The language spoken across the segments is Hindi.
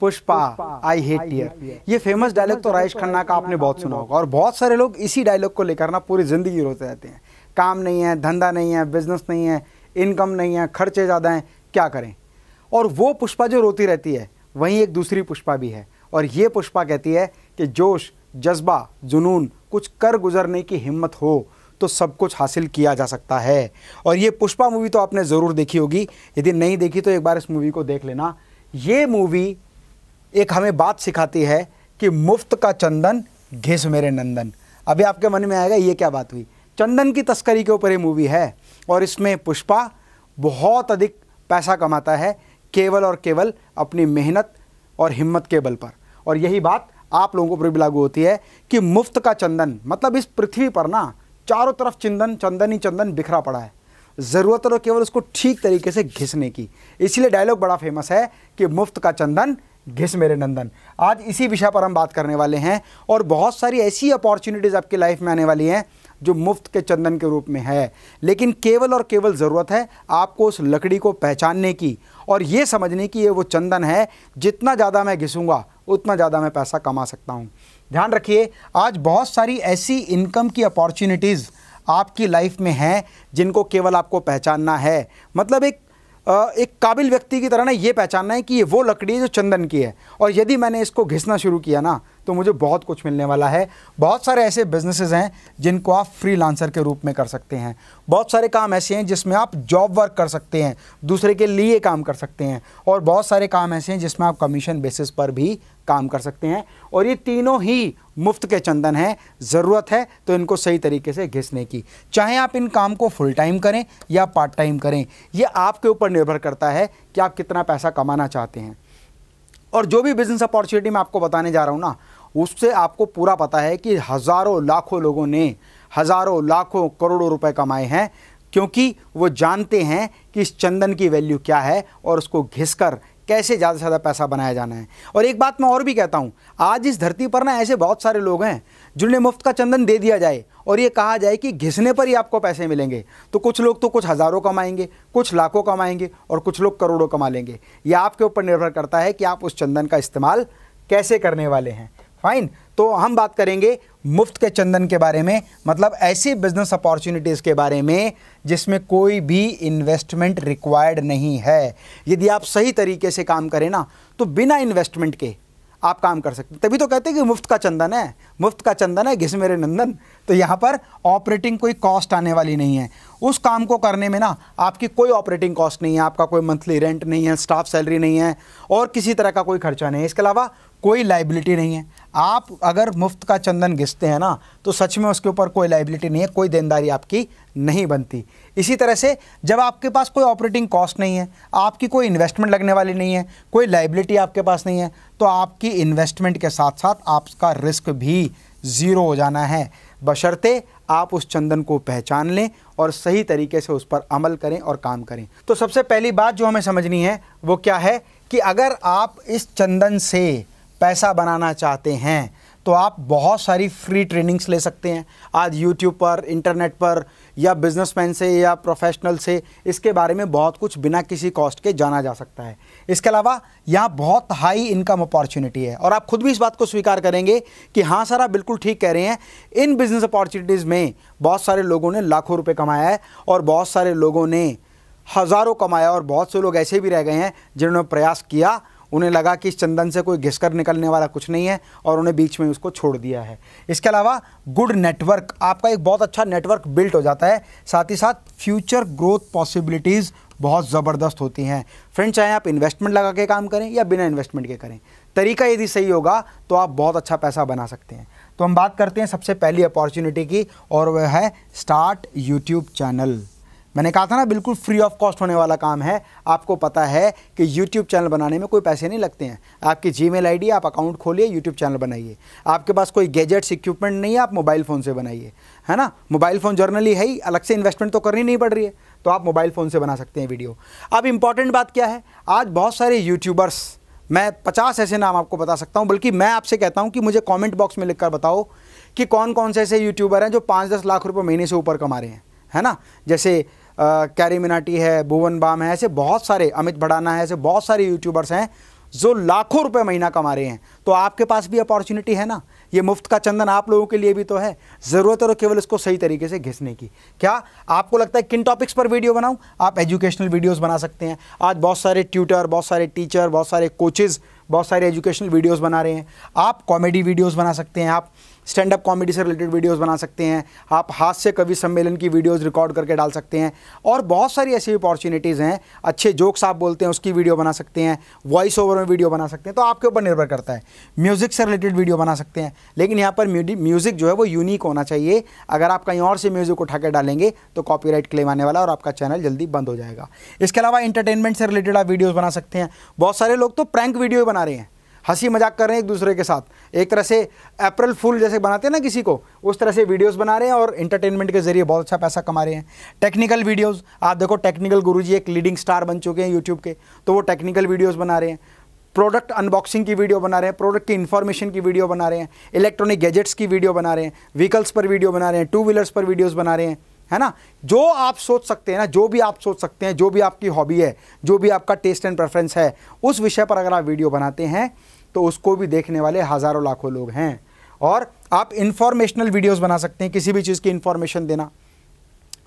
पुष्पा आई हेट यर ये फेमस डायलॉग तो राजेश खन्ना तो का आपने बहुत सुना होगा और बहुत सारे लोग इसी डायलॉग को लेकर ना पूरी ज़िंदगी रोते रहते हैं काम नहीं है धंधा नहीं है बिजनेस नहीं है इनकम नहीं है खर्चे ज़्यादा हैं क्या करें और वो पुष्पा जो रोती रहती है वहीं एक दूसरी पुष्पा भी है और ये पुष्पा कहती है कि जोश जज्बा जुनून कुछ कर गुजरने की हिम्मत हो तो सब कुछ हासिल किया जा सकता है और ये पुष्पा मूवी तो आपने ज़रूर देखी होगी यदि नहीं देखी तो एक बार इस मूवी को देख लेना ये मूवी एक हमें बात सिखाती है कि मुफ्त का चंदन घिस मेरे नंदन अभी आपके मन में आएगा ये क्या बात हुई चंदन की तस्करी के ऊपर ये मूवी है और इसमें पुष्पा बहुत अधिक पैसा कमाता है केवल और केवल अपनी मेहनत और हिम्मत के बल पर और यही बात आप लोगों पर भी लागू होती है कि मुफ्त का चंदन मतलब इस पृथ्वी पर ना चारों तरफ चंदन चंदन ही चंदन बिखरा पड़ा है ज़रूरत और तो केवल उसको ठीक तरीके से घिसने की इसलिए डायलॉग बड़ा फेमस है कि मुफ्त का चंदन घिस मेरे नंदन आज इसी विषय पर हम बात करने वाले हैं और बहुत सारी ऐसी अपॉर्चुनिटीज़ आपकी लाइफ में आने वाली हैं जो मुफ्त के चंदन के रूप में है लेकिन केवल और केवल ज़रूरत है आपको उस लकड़ी को पहचानने की और ये समझने की ये वो चंदन है जितना ज़्यादा मैं घिसूँगा उतना ज़्यादा मैं पैसा कमा सकता हूँ ध्यान रखिए आज बहुत सारी ऐसी इनकम की अपॉर्चुनिटीज़ आपकी लाइफ में हैं जिनको केवल आपको पहचानना है मतलब एक एक काबिल व्यक्ति की तरह ना ये पहचानना है कि ये वो लकड़ी है जो चंदन की है और यदि मैंने इसको घिसना शुरू किया ना तो मुझे बहुत कुछ मिलने वाला है बहुत सारे ऐसे बिजनेसेस हैं जिनको आप फ्रीलांसर के रूप में कर सकते हैं बहुत सारे काम ऐसे हैं जिसमें आप जॉब वर्क कर सकते हैं दूसरे के लिए काम कर सकते हैं और बहुत सारे काम ऐसे हैं जिसमें आप कमीशन बेसिस पर भी काम कर सकते हैं और ये तीनों ही मुफ्त के चंदन हैं ज़रूरत है तो इनको सही तरीके से घिसने की चाहे आप इन काम को फुल टाइम करें या पार्ट टाइम करें ये आपके ऊपर निर्भर करता है कि आप कितना पैसा कमाना चाहते हैं और जो भी बिज़नेस अपॉर्चुनिटी मैं आपको बताने जा रहा हूँ ना उससे आपको पूरा पता है कि हज़ारों लाखों लोगों ने हज़ारों लाखों करोड़ों रुपए कमाए हैं क्योंकि वो जानते हैं कि इस चंदन की वैल्यू क्या है और उसको घिस कर कैसे ज़्यादा से ज़्यादा पैसा बनाया जाना है और एक बात मैं और भी कहता हूँ आज इस धरती पर ना ऐसे बहुत सारे लोग हैं जिन्हें मुफ्त का चंदन दे दिया जाए और ये कहा जाए कि घिसने पर ही आपको पैसे मिलेंगे तो कुछ लोग तो कुछ हज़ारों कमाएंगे कुछ लाखों कमाएंगे और कुछ लोग करोड़ों कमा लेंगे ये आपके ऊपर निर्भर करता है कि आप उस चंदन का इस्तेमाल कैसे करने वाले हैं फाइन तो हम बात करेंगे मुफ्त के चंदन के बारे में मतलब ऐसी बिजनेस अपॉर्चुनिटीज़ के बारे में जिसमें कोई भी इन्वेस्टमेंट रिक्वायर्ड नहीं है यदि आप सही तरीके से काम करें ना तो बिना इन्वेस्टमेंट के आप काम कर सकते तभी तो कहते हैं कि मुफ्त का चंदन है मुफ्त का चंदन है घिस मेरे नंदन तो यहाँ पर ऑपरेटिंग कोई कॉस्ट आने वाली नहीं है उस काम को करने में ना आपकी कोई ऑपरेटिंग कॉस्ट नहीं है आपका कोई मंथली रेंट नहीं है स्टाफ सैलरी नहीं है और किसी तरह का कोई खर्चा नहीं है इसके अलावा कोई लाइबिलिटी नहीं है आप अगर मुफ्त का चंदन घिसते हैं ना तो सच में उसके ऊपर कोई लाइबिलिटी नहीं है कोई देनदारी आपकी नहीं बनती इसी तरह से जब आपके पास कोई ऑपरेटिंग कॉस्ट नहीं है आपकी कोई इन्वेस्टमेंट लगने वाली नहीं है कोई लाइबिलिटी आपके पास नहीं है तो आपकी इन्वेस्टमेंट के साथ साथ आपका रिस्क भी ज़ीरो हो जाना है बशर्ते आप उस चंदन को पहचान लें और सही तरीके से उस पर अमल करें और काम करें तो सबसे पहली बात जो हमें समझनी है वो क्या है कि अगर आप इस चंदन से पैसा बनाना चाहते हैं तो आप बहुत सारी फ्री ट्रेनिंग्स ले सकते हैं आज यूट्यूब पर इंटरनेट पर या बिजनेसमैन से या प्रोफेशनल से इसके बारे में बहुत कुछ बिना किसी कॉस्ट के जाना जा सकता है इसके अलावा यहाँ बहुत हाई इनकम अपॉर्चुनिटी है और आप खुद भी इस बात को स्वीकार करेंगे कि हाँ सर आप बिल्कुल ठीक कह रहे हैं इन बिजनेस अपॉर्चुनिटीज़ में बहुत सारे लोगों ने लाखों रुपये कमाया है और बहुत सारे लोगों ने हज़ारों कमाया और बहुत से लोग ऐसे भी रह गए हैं जिन्होंने प्रयास किया उन्हें लगा कि इस चंदन से कोई घिसकर निकलने वाला कुछ नहीं है और उन्हें बीच में उसको छोड़ दिया है इसके अलावा गुड नेटवर्क आपका एक बहुत अच्छा नेटवर्क बिल्ट हो जाता है साथ ही साथ फ्यूचर ग्रोथ पॉसिबिलिटीज़ बहुत ज़बरदस्त होती हैं फ्रेंड चाहे आप इन्वेस्टमेंट लगा के काम करें या बिना इन्वेस्टमेंट के करें तरीका यदि सही होगा तो आप बहुत अच्छा पैसा बना सकते हैं तो हम बात करते हैं सबसे पहली अपॉर्चुनिटी की और वह है स्टार्ट यूट्यूब चैनल मैंने कहा था ना बिल्कुल फ्री ऑफ कॉस्ट होने वाला काम है आपको पता है कि यूट्यूब चैनल बनाने में कोई पैसे नहीं लगते हैं आपकी जी मेल आप अकाउंट खोलिए यूट्यूब चैनल बनाइए आपके पास कोई गैजेट्स इक्विपमेंट नहीं है आप मोबाइल फ़ोन से बनाइए है ना मोबाइल फ़ोन जर्नली है ही अलग से इन्वेस्टमेंट तो करनी नहीं पड़ रही है तो आप मोबाइल फ़ोन से बना सकते हैं वीडियो अब इंपॉर्टेंट बात क्या है आज बहुत सारे यूट्यूबर्स मैं पचास ऐसे नाम आपको बता सकता हूँ बल्कि मैं आपसे कहता हूँ कि मुझे कॉमेंट बॉक्स में लिखकर बताओ कि कौन कौन से ऐसे यूट्यूबर हैं जो पाँच दस लाख रुपये महीने से ऊपर कमा रहे हैं है ना जैसे कैरी मिनाटी है भुवन बाम है ऐसे बहुत सारे अमित भड़ाना है ऐसे बहुत सारे यूट्यूबर्स हैं जो लाखों रुपए महीना कमा रहे हैं तो आपके पास भी अपॉर्चुनिटी है ना ये मुफ्त का चंदन आप लोगों के लिए भी तो है ज़रूरत है और तो केवल इसको सही तरीके से घिसने की क्या आपको लगता है किन टॉपिक्स पर वीडियो बनाऊं आप एजुकेशनल वीडियोस बना सकते हैं आज बहुत सारे ट्यूटर बहुत सारे टीचर बहुत सारे कोचेज़ बहुत सारे एजुकेशनल वीडियोज़ बना रहे हैं आप कॉमेडी वीडियोज़ बना सकते हैं आप स्टैंड अप कॉमेडी से रिलेटेड वीडियोस बना सकते हैं आप हास्य कवि सम्मेलन की वीडियोस रिकॉर्ड करके डाल सकते हैं और बहुत सारी ऐसी अपॉर्चुनिटीज़ हैं अच्छे जोक्स आप बोलते हैं उसकी वीडियो बना सकते हैं वॉइस ओवर में वीडियो बना सकते हैं तो आपके ऊपर निर्भर करता है म्यूज़िक से रिलेटेड वीडियो बना सकते हैं लेकिन यहाँ पर म्यूज़िक जो है वो यूनिक होना चाहिए अगर आप कहीं और से म्यूज़िक उठा के डालेंगे तो कॉपी क्लेम आने वाला और आपका चैनल जल्दी बंद हो जाएगा इसके अलावा इंटरटेनमेंट से रिलेटेड आप वीडियोज़ बना सकते हैं बहुत सारे लोग तो प्रैंक वीडियो बना रहे हैं हंसी मजाक कर रहे हैं एक दूसरे के साथ एक तरह से अप्रैल फुल जैसे बनाते हैं ना किसी को उस तरह से वीडियोस बना रहे हैं और इंटरटेनमेंट के जरिए बहुत अच्छा पैसा कमा रहे हैं टेक्निकल वीडियोस आप देखो टेक्निकल गुरुजी एक लीडिंग स्टार बन चुके हैं यूट्यूब के तो वो टेक्निकल वीडियोज़ बना रहे हैं प्रोडक्ट अनबॉक्सिंग की वीडियो बना रहे हैं प्रोडक्ट की इन्फॉर्मेशन की वीडियो बना रहे हैं इलेक्ट्रॉनिक गैजेट्स की वीडियो बना रहे हैं व्हीकल्स पर वीडियो बना रहे हैं टू व्हीलर्स पर वीडियोज़ बना रहे हैं है ना जो आप सोच सकते हैं ना जो भी आप सोच सकते हैं जो भी आपकी हॉबी है जो भी आपका टेस्ट एंड प्रेफरेंस है उस विषय पर अगर आप वीडियो बनाते हैं तो उसको भी देखने वाले हज़ारों लाखों लोग हैं और आप इन्फॉर्मेशनल वीडियोस बना सकते हैं किसी भी चीज़ की इन्फॉर्मेशन देना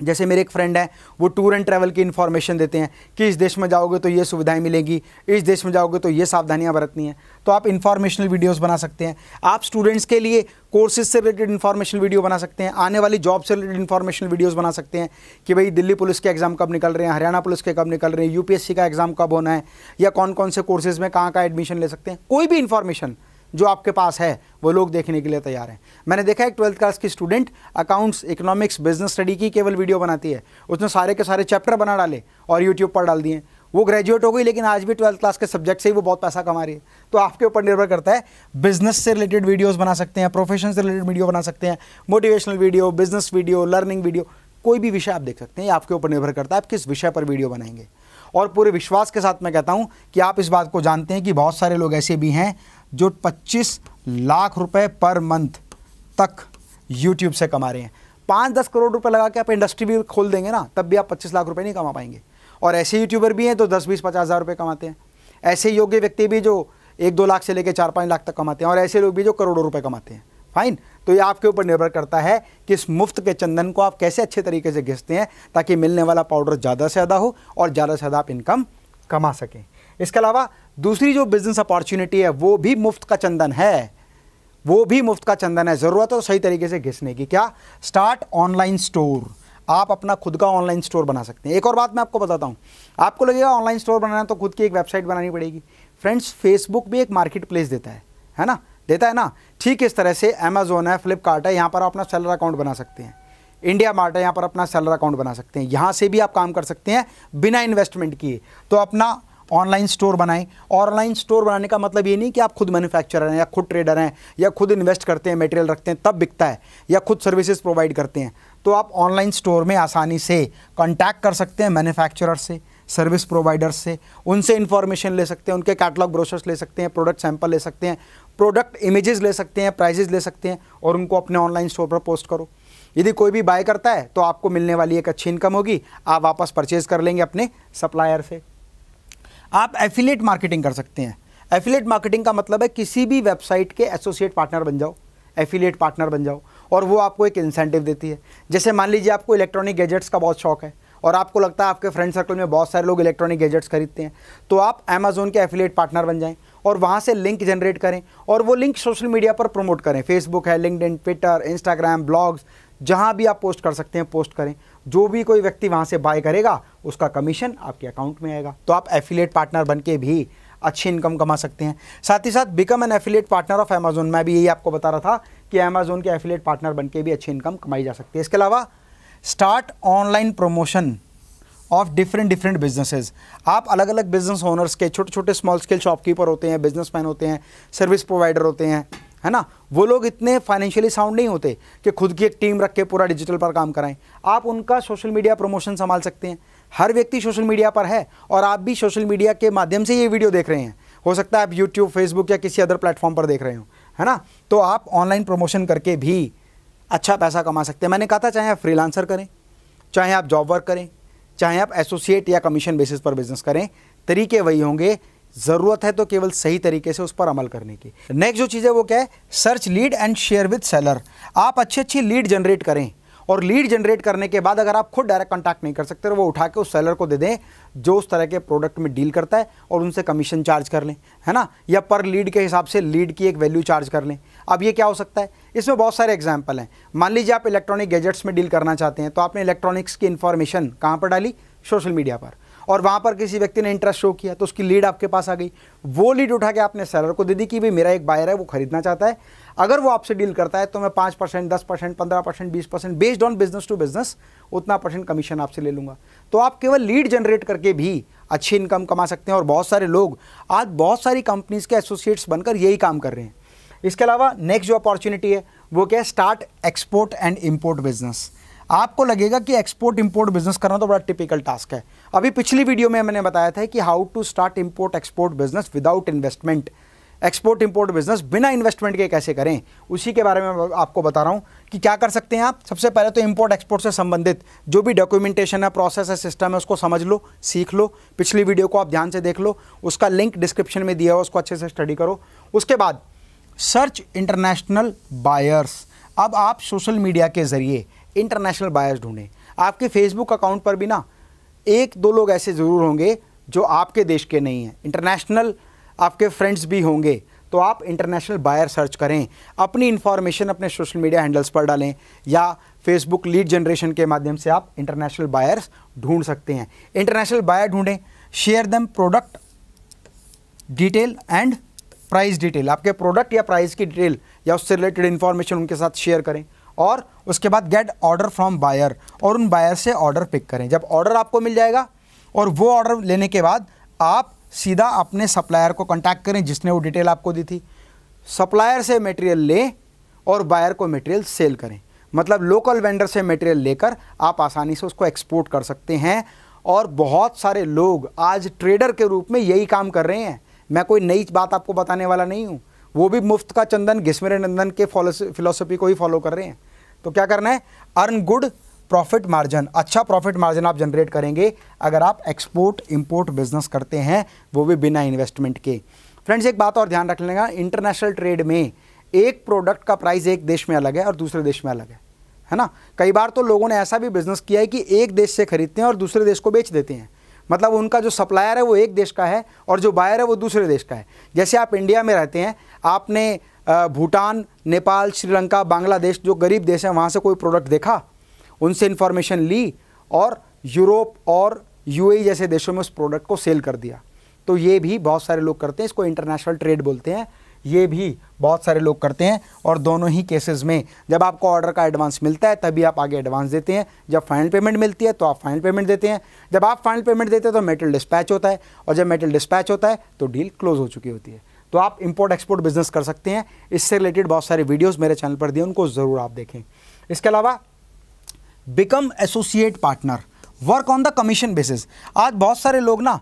जैसे मेरे एक फ्रेंड हैं वो टूर एंड ट्रैवल की इन्फॉर्मेशन देते हैं कि इस देश में जाओगे तो ये सुविधाएं मिलेंगी इस देश में जाओगे तो ये सावधानियां बरतनी है तो आप इन्फॉर्मेशनल वीडियोस बना सकते हैं आप स्टूडेंट्स के लिए कोर्सेज से रिलेटेड इन्फॉर्मेशनल वीडियो बना सकते हैं आने वाली जॉब से रिलेटेड इन्फॉर्मेशनल वीडियोज़ बना सकते हैं कि भाई दिल्ली पुलिस के एग्ज़ाम कब निकल रहे हैं हरियाणा पुलिस के कब निकल रहे हैं यूपीएससी का एग्ज़ाम कब होना है या कौन कौन से कोर्सेज़ में कहाँ का एडमिशन ले सकते हैं कोई भी इन्फॉर्मेशन जो आपके पास है वो लोग देखने के लिए तैयार हैं मैंने देखा है ट्वेल्थ क्लास की student accounts economics business study की केवल वीडियो बनाती है उसने सारे के सारे चैप्टर बना डाले और यूट्यूब पर डाल दिए वो ग्रेजुएट हो गई लेकिन आज भी ट्वेल्थ क्लास के सब्जेक्ट से ही वो बहुत पैसा कमा रही है तो आपके ऊपर निर्भर करता है बिजनेस से रिलेटेड वीडियोस बना सकते हैं प्रोफेशन से रिलेटेड वीडियो बना सकते हैं motivational video business video learning video कोई भी विषय आप देख सकते हैं ये आपके ऊपर निर्भर करता है आप किस विषय पर वीडियो बनाएंगे और पूरे विश्वास के साथ मैं कहता हूँ कि आप इस बात को जानते हैं कि बहुत सारे लोग ऐसे भी हैं जो 25 लाख रुपए पर मंथ तक यूट्यूब से कमा रहे हैं पाँच दस करोड़ रुपए लगा के आप इंडस्ट्री भी खोल देंगे ना तब भी आप पच्चीस लाख रुपए नहीं कमा पाएंगे और ऐसे यूट्यूबर भी हैं तो दस बीस पचास हज़ार रुपये कमाते हैं ऐसे योग्य व्यक्ति भी जो एक दो लाख से लेकर चार पाँच लाख तक कमाते हैं और ऐसे लोग भी जो करोड़ों रुपये कमाते हैं फाइन तो ये आपके ऊपर निर्भर करता है कि इस मुफ्त के चंदन को आप कैसे अच्छे तरीके से घिसते हैं ताकि मिलने वाला पाउडर ज़्यादा से ज़्यादा हो और ज़्यादा से ज़्यादा आप इनकम कमा सकें इसके अलावा दूसरी जो बिज़नेस अपॉर्चुनिटी है वो भी मुफ्त का चंदन है वो भी मुफ्त का चंदन है ज़रूरत हो तो सही तरीके से घिसने की क्या स्टार्ट ऑनलाइन स्टोर आप अपना खुद का ऑनलाइन स्टोर बना सकते हैं एक और बात मैं आपको बताता हूँ आपको लगेगा ऑनलाइन स्टोर बनाना तो खुद की एक वेबसाइट बनानी पड़ेगी फ्रेंड्स फेसबुक भी एक मार्केट प्लेस देता है है ना देता है ना ठीक इस तरह से अमेजोन है फ्लिपकार्ट है यहाँ पर आप अपना सेलर अकाउंट बना सकते हैं इंडिया मार्ट है यहाँ पर अपना सेलर अकाउंट बना सकते हैं यहाँ से भी आप काम कर सकते हैं बिना इन्वेस्टमेंट किए तो अपना ऑनलाइन स्टोर बनाएं ऑनलाइन स्टोर बनाने का मतलब ये नहीं कि आप खुद मैन्युफैक्चरर हैं या खुद ट्रेडर हैं या खुद इन्वेस्ट करते हैं मटेरियल रखते हैं तब बिकता है या खुद सर्विसेज प्रोवाइड करते हैं तो आप ऑनलाइन स्टोर में आसानी से कॉन्टैक्ट कर सकते हैं मैन्युफैक्चरर से सर्विस प्रोवाइडर्स से उनसे इन्फॉर्मेशन ले सकते हैं उनके कैटलॉग ब्रोशर्स ले सकते हैं प्रोडक्ट सैंपल ले सकते हैं प्रोडक्ट इमेजेस ले सकते हैं प्राइजेज ले सकते हैं और उनको अपने ऑनलाइन स्टोर पर पोस्ट करो यदि कोई भी बाय करता है तो आपको मिलने वाली एक अच्छी इनकम होगी आप वापस परचेज कर लेंगे अपने सप्लायर से आप एफिलेट मार्केटिंग कर सकते हैं एफिलेट मार्केटिंग का मतलब है किसी भी वेबसाइट के एसोसिएट पार्टनर बन जाओ एफिलेट पार्टनर बन जाओ और वो आपको एक इंसेंटिव देती है जैसे मान लीजिए आपको इलेक्ट्रॉनिक गैजेट्स का बहुत शौक है और आपको लगता है आपके फ्रेंड सर्कल में बहुत सारे लोग इलेक्ट्रॉनिक गैजेट्स खरीदते हैं तो आप अमेजोन के एफिलेट पार्टनर बन जाएं और वहाँ से लिंक जनरेट करें और वो लिंक सोशल मीडिया पर प्रमोट करें फेसबुक है लिंकड ट्विटर इंस्टाग्राम ब्लॉग्स जहाँ भी आप पोस्ट कर सकते हैं पोस्ट करें जो भी कोई व्यक्ति वहाँ से बाय करेगा उसका कमीशन आपके अकाउंट में आएगा तो आप एफिलेट पार्टनर बन के भी अच्छी इनकम कमा सकते हैं साथ ही साथ become an affiliate partner of Amazon मैं भी यही आपको बता रहा था कि अमेजोन के एफिलेट पार्टनर बन के भी अच्छी इनकम कमाई जा सकती है इसके अलावा start online promotion of different different businesses आप अलग अलग बिजनेस ओनर्स के छोटे छोटे स्मॉल स्केल शॉपकीपर होते हैं बिजनेसमैन होते हैं सर्विस प्रोवाइडर होते हैं है ना वो लोग इतने फाइनेंशियली साउंड नहीं होते कि खुद की एक टीम रख के पूरा डिजिटल पर काम कराएं आप उनका सोशल मीडिया प्रमोशन संभाल सकते हैं हर व्यक्ति सोशल मीडिया पर है और आप भी सोशल मीडिया के माध्यम से ये वीडियो देख रहे हैं हो सकता है आप यूट्यूब फेसबुक या किसी अदर प्लेटफॉर्म पर देख रहे हो है ना तो आप ऑनलाइन प्रमोशन करके भी अच्छा पैसा कमा सकते हैं मैंने कहा था चाहे आप फ्रीलांसर करें चाहे आप जॉब वर्क करें चाहे आप एसोसिएट या कमीशन बेसिस पर बिजनेस करें तरीके वही होंगे ज़रूरत है तो केवल सही तरीके से उस पर अमल करने की नेक्स्ट जो चीज़ है वो क्या है search lead and share with seller आप अच्छी अच्छी लीड जनरेट करें और लीड जनरेट करने के बाद अगर आप खुद डायरेक्ट कॉन्टैक्ट नहीं कर सकते तो वो उठा के उस सेलर को दे दें जो उस तरह के प्रोडक्ट में डील करता है और उनसे कमीशन चार्ज कर लें है ना या पर लीड के हिसाब से लीड की एक वैल्यू चार्ज कर लें अब ये क्या हो सकता है इसमें बहुत सारे एग्जाम्पल हैं मान लीजिए आप इलेक्ट्रॉनिक गैजेट्स में डील करना चाहते हैं तो आपने इलेक्ट्रॉनिक्स की इन्फॉर्मेशन कहाँ पर डाली सोशल मीडिया पर और वहाँ पर किसी व्यक्ति ने इंटरेस्ट शो किया तो उसकी लीड आपके पास आ गई वो लीड उठा के आपने सेलर को दे दी कि भाई मेरा एक बायर है वो खरीदना चाहता है अगर वो आपसे डील करता है तो मैं पाँच परसेंट दस परसेंट पंद्रह परसेंट बीस percent based on business to business उतना परसेंट कमीशन आपसे ले लूँगा तो आप केवल लीड जनरेट करके भी अच्छी इनकम कमा सकते हैं और बहुत सारे लोग आज बहुत सारी कंपनीज़ के एसोसिएट्स बनकर यही काम कर रहे हैं इसके अलावा नेक्स्ट जो अपॉर्चुनिटी है वो क्या है start export and import business आपको लगेगा कि एक्सपोर्ट इंपोर्ट बिजनेस करना तो बड़ा टिपिकल टास्क है अभी पिछली वीडियो में मैंने बताया था कि how to start import export business without investment export import business बिना इन्वेस्टमेंट के कैसे करें उसी के बारे में आपको बता रहा हूँ कि क्या कर सकते हैं आप सबसे पहले तो इंपोर्ट एक्सपोर्ट से संबंधित जो भी डॉक्यूमेंटेशन है प्रोसेस है सिस्टम है उसको समझ लो सीख लो पिछली वीडियो को आप ध्यान से देख लो उसका लिंक डिस्क्रिप्शन में दिया हुआ उसको अच्छे से स्टडी करो उसके बाद सर्च इंटरनेशनल बायर्स अब आप सोशल मीडिया के ज़रिए इंटरनेशनल बायर्स ढूंढें आपके फेसबुक अकाउंट पर भी ना एक दो लोग ऐसे ज़रूर होंगे जो आपके देश के नहीं हैं इंटरनेशनल आपके फ्रेंड्स भी होंगे तो आप इंटरनेशनल बायर सर्च करें अपनी इन्फॉर्मेशन अपने सोशल मीडिया हैंडल्स पर डालें या फेसबुक लीड जनरेशन के माध्यम से आप इंटरनेशनल बायर्स ढूंढ सकते हैं इंटरनेशनल बायर ढूंढें share them product detail and price detail आपके प्रोडक्ट या प्राइस की डिटेल या उससे रिलेटेड इन्फॉर्मेशन उनके साथ शेयर करें और उसके बाद गेट ऑर्डर फ्रॉम बायर और उन बायर से ऑर्डर पिक करें जब ऑर्डर आपको मिल जाएगा और वो ऑर्डर लेने के बाद आप सीधा अपने सप्लायर को कॉन्टैक्ट करें जिसने वो डिटेल आपको दी थी सप्लायर से मटेरियल लें और बायर को मटेरियल सेल करें मतलब लोकल वेंडर से मटेरियल लेकर आप आसानी से उसको एक्सपोर्ट कर सकते हैं और बहुत सारे लोग आज ट्रेडर के रूप में यही काम कर रहे हैं मैं कोई नई बात आपको बताने वाला नहीं हूँ वो भी मुफ्त का चंदन घिसमेरे नंदन के फिलोसफी को ही फॉलो कर रहे हैं तो क्या करना है अर्न गुड प्रॉफिट मार्जिन अच्छा प्रॉफिट मार्जिन आप जनरेट करेंगे अगर आप एक्सपोर्ट इंपोर्ट बिजनेस करते हैं वो भी बिना इन्वेस्टमेंट के फ्रेंड्स एक बात और ध्यान रख लेंगे इंटरनेशनल ट्रेड में एक प्रोडक्ट का प्राइस एक देश में अलग है और दूसरे देश में अलग है है ना कई बार तो लोगों ने ऐसा भी बिजनेस किया है कि एक देश से खरीदते हैं और दूसरे देश को बेच देते हैं मतलब उनका जो सप्लायर है वो एक देश का है और जो बायर है वो दूसरे देश का है जैसे आप इंडिया में रहते हैं आपने भूटान नेपाल श्रीलंका बांग्लादेश जो गरीब देश हैं वहाँ से कोई प्रोडक्ट देखा उनसे इन्फॉर्मेशन ली और यूरोप और यूएई e जैसे देशों में उस प्रोडक्ट को सेल कर दिया तो ये भी बहुत सारे लोग करते हैं इसको इंटरनेशनल ट्रेड बोलते हैं ये भी बहुत सारे लोग करते हैं और दोनों ही केसेस में जब आपको ऑर्डर का एडवांस मिलता है तभी आप आगे एडवांस देते हैं जब फाइनल पेमेंट मिलती है तो आप फाइनल पेमेंट देते हैं जब आप फाइनल पेमेंट देते हैं तो मेटल डिस्पैच होता है और जब मेटल डिस्पैच होता है तो डील क्लोज हो चुकी होती है तो आप इम्पोर्ट एक्सपोर्ट बिजनेस कर सकते हैं इससे रिलेटेड बहुत सारे वीडियोज़ मेरे चैनल पर दिए उनको ज़रूर आप देखें इसके अलावा become associate partner work on the commission basis आज बहुत सारे लोग ना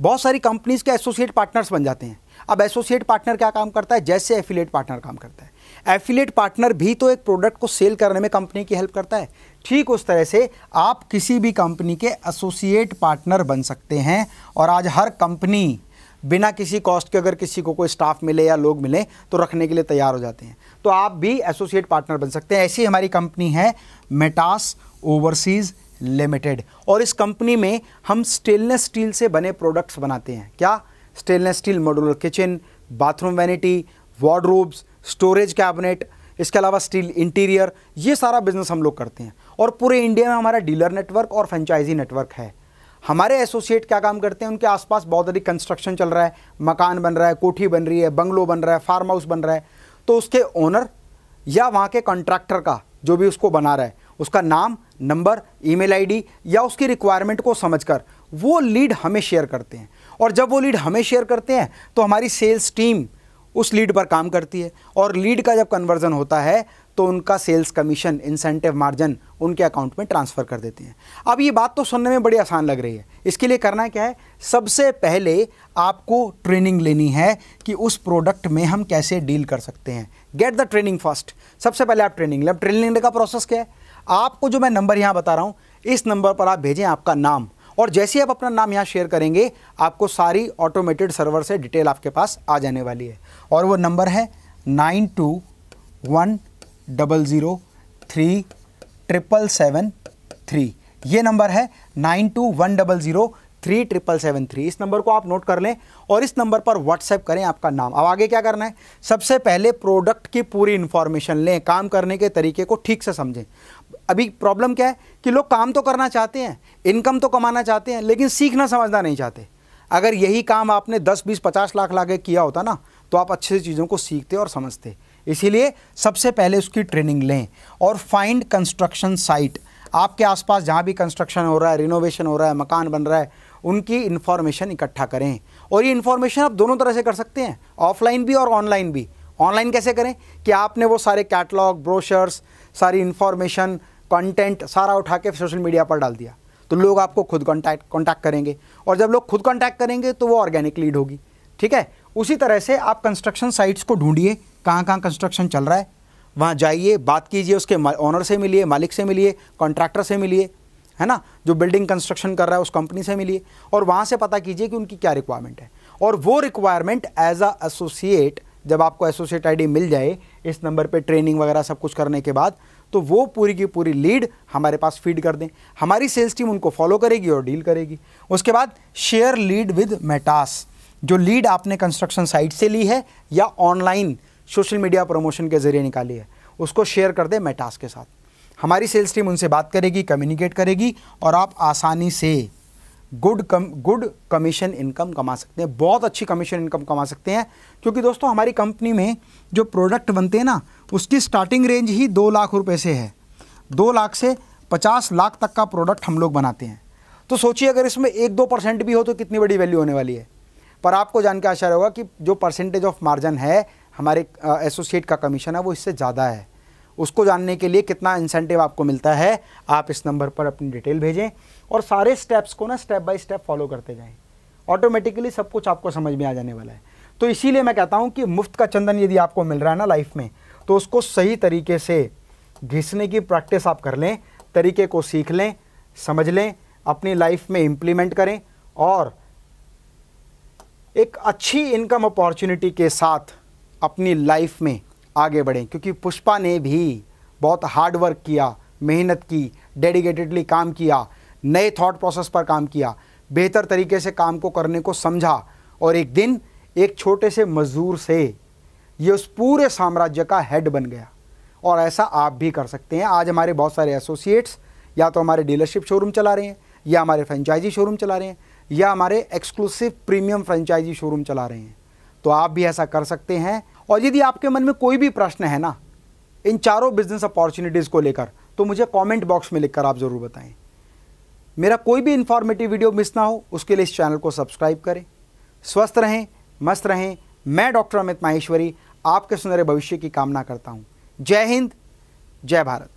बहुत सारी कंपनीज के एसोसिएट पार्टनर्स बन जाते हैं अब एसोसिएट पार्टनर क्या काम करता है जैसे एफिलेट पार्टनर काम करता है एफिलेट पार्टनर भी तो एक प्रोडक्ट को सेल करने में कंपनी की हेल्प करता है ठीक उस तरह से आप किसी भी कंपनी के एसोसिएट पार्टनर बन सकते हैं और आज हर कंपनी बिना किसी कॉस्ट के अगर किसी को कोई स्टाफ मिले या लोग मिले तो रखने के लिए तैयार हो जाते हैं तो आप भी एसोसिएट पार्टनर बन सकते हैं ऐसी हमारी कंपनी है मेटास ओवरसीज़ लिमिटेड और इस कंपनी में हम स्टेनलेस स्टील से बने प्रोडक्ट्स बनाते हैं क्या stainless steel modular kitchen bathroom vanity wardrobes storage cabinet इसके अलावा स्टील इंटीरियर ये सारा बिजनेस हम लोग करते हैं और पूरे इंडिया में हमारा डीलर नेटवर्क और फ्रेंचाइजी नेटवर्क है हमारे एसोसिएट क्या काम करते हैं उनके आसपास बहुत अधिक कंस्ट्रक्शन चल रहा है मकान बन रहा है कोठी बन रही है बंगलो बन रहा है फार्म हाउस बन रहा है तो उसके ओनर या वहाँ के कॉन्ट्रैक्टर का जो भी उसको बना रहा है उसका नाम नंबर ईमेल आईडी या उसकी रिक्वायरमेंट को समझकर वो लीड हमें शेयर करते हैं और जब वो लीड हमें शेयर करते हैं तो हमारी सेल्स टीम उस लीड पर काम करती है और लीड का जब कन्वर्जन होता है तो उनका सेल्स कमीशन इंसेंटिव मार्जिन उनके अकाउंट में ट्रांसफ़र कर देते हैं अब ये बात तो सुनने में बड़ी आसान लग रही है इसके लिए करना क्या है सबसे पहले आपको ट्रेनिंग लेनी है कि उस प्रोडक्ट में हम कैसे डील कर सकते हैं गेट द ट्रेनिंग फर्स्ट सबसे पहले आप ट्रेनिंग लें ट्रेनिंग लेने का प्रोसेस क्या है आपको जो मैं नंबर यहाँ बता रहा हूँ इस नंबर पर आप भेजें आपका नाम और जैसे ही आप अपना नाम यहाँ शेयर करेंगे आपको सारी ऑटोमेटेड सर्वर से डिटेल आपके पास आ जाने वाली है और वो नंबर है nine two one double zero three triple seven three ये नंबर है nine two one double zero three triple seven three इस नंबर को आप नोट कर लें और इस नंबर पर व्हाट्सएप करें आपका नाम अब आगे क्या करना है सबसे पहले प्रोडक्ट की पूरी इन्फॉर्मेशन लें काम करने के तरीके को ठीक से समझें अभी प्रॉब्लम क्या है कि लोग काम तो करना चाहते हैं इनकम तो कमाना चाहते हैं लेकिन सीखना समझना नहीं चाहते अगर यही काम आपने दस बीस पचास लाख लागे किया होता ना तो आप अच्छे से चीज़ों को सीखते और समझते इसीलिए सबसे पहले उसकी ट्रेनिंग लें और फाइंड कंस्ट्रक्शन साइट आपके आसपास जहाँ भी कंस्ट्रक्शन हो रहा है रिनोवेशन हो रहा है मकान बन रहा है उनकी इन्फॉर्मेशन इकट्ठा करें और ये इन्फॉर्मेशन आप दोनों तरह से कर सकते हैं ऑफलाइन भी और ऑनलाइन भी ऑनलाइन कैसे करें कि आपने वो सारे कैटलॉग ब्रोशर्स सारी इन्फॉर्मेशन कंटेंट सारा उठा के सोशल मीडिया पर डाल दिया तो लोग आपको खुद कॉन्टैक्ट कॉन्टैक्ट करेंगे और जब लोग खुद कॉन्टैक्ट करेंगे तो वो ऑर्गेनिक लीड होगी ठीक है उसी तरह से आप कंस्ट्रक्शन साइट्स को ढूंढिए कहाँ कहाँ कंस्ट्रक्शन चल रहा है वहाँ जाइए बात कीजिए उसके ऑनर से मिलिए मालिक से मिलिए कॉन्ट्रैक्टर से मिलिए है ना जो बिल्डिंग कंस्ट्रक्शन कर रहा है उस कंपनी से मिलिए और वहाँ से पता कीजिए कि उनकी क्या रिक्वायरमेंट है और वो रिक्वायरमेंट एज अ एसोसिएट जब आपको एसोसिएट आईडी मिल जाए इस नंबर पे ट्रेनिंग वगैरह सब कुछ करने के बाद तो वो पूरी की पूरी लीड हमारे पास फीड कर दें हमारी सेल्स टीम उनको फॉलो करेगी और डील करेगी उसके बाद शेयर लीड विद मेटास जो लीड आपने कंस्ट्रक्शन साइट से ली है या ऑनलाइन सोशल मीडिया प्रमोशन के जरिए निकाली है उसको शेयर कर दें मेटास के साथ हमारी सेल्स टीम उनसे बात करेगी कम्युनिकेट करेगी और आप आसानी से गुड कम गुड कमीशन इनकम कमा सकते हैं बहुत अच्छी कमीशन इनकम कमा सकते हैं क्योंकि दोस्तों हमारी कंपनी में जो प्रोडक्ट बनते हैं ना उसकी स्टार्टिंग रेंज ही दो लाख रुपए से है दो लाख से पचास लाख तक का प्रोडक्ट हम लोग बनाते हैं तो सोचिए अगर इसमें एक दो परसेंट भी हो तो कितनी बड़ी वैल्यू होने वाली है पर आपको जान के आश्चर्य होगा कि जो परसेंटेज ऑफ मार्जिन है हमारे एसोसिएट का कमीशन है वो इससे ज़्यादा है उसको जानने के लिए कितना इंसेंटिव आपको मिलता है आप इस नंबर पर अपनी डिटेल भेजें और सारे स्टेप्स को ना स्टेप बाय स्टेप फॉलो करते जाएं ऑटोमेटिकली सब कुछ आपको समझ में आ जाने वाला है तो इसीलिए मैं कहता हूँ कि मुफ्त का चंदन यदि आपको मिल रहा है ना लाइफ में तो उसको सही तरीके से घिसने की प्रैक्टिस आप कर लें तरीके को सीख लें समझ लें अपनी लाइफ में इम्प्लीमेंट करें और एक अच्छी इनकम अपॉर्चुनिटी के साथ अपनी लाइफ में आगे बढ़ें क्योंकि पुष्पा ने भी बहुत हार्ड वर्क किया मेहनत की डेडिकेटेडली काम किया नए थॉट प्रोसेस पर काम किया बेहतर तरीके से काम को करने को समझा और एक दिन एक छोटे से मज़दूर से ये उस पूरे साम्राज्य का हेड बन गया और ऐसा आप भी कर सकते हैं आज हमारे बहुत सारे एसोसिएट्स या तो हमारे डीलरशिप शोरूम चला रहे हैं या हमारे फ्रेंचाइजी शोरूम चला रहे हैं या हमारे एक्सक्लूसिव प्रीमियम फ्रेंचाइजी शोरूम चला रहे हैं तो आप भी ऐसा कर सकते हैं और यदि आपके मन में कोई भी प्रश्न है ना इन चारों बिजनेस अपॉर्चुनिटीज़ को लेकर तो मुझे कमेंट बॉक्स में लिखकर आप ज़रूर बताएं मेरा कोई भी इन्फॉर्मेटिव वीडियो मिस ना हो उसके लिए इस चैनल को सब्सक्राइब करें स्वस्थ रहें मस्त रहें मैं डॉक्टर अमित माहेश्वरी आपके सुनहरे भविष्य की कामना करता हूँ जय हिंद जय भारत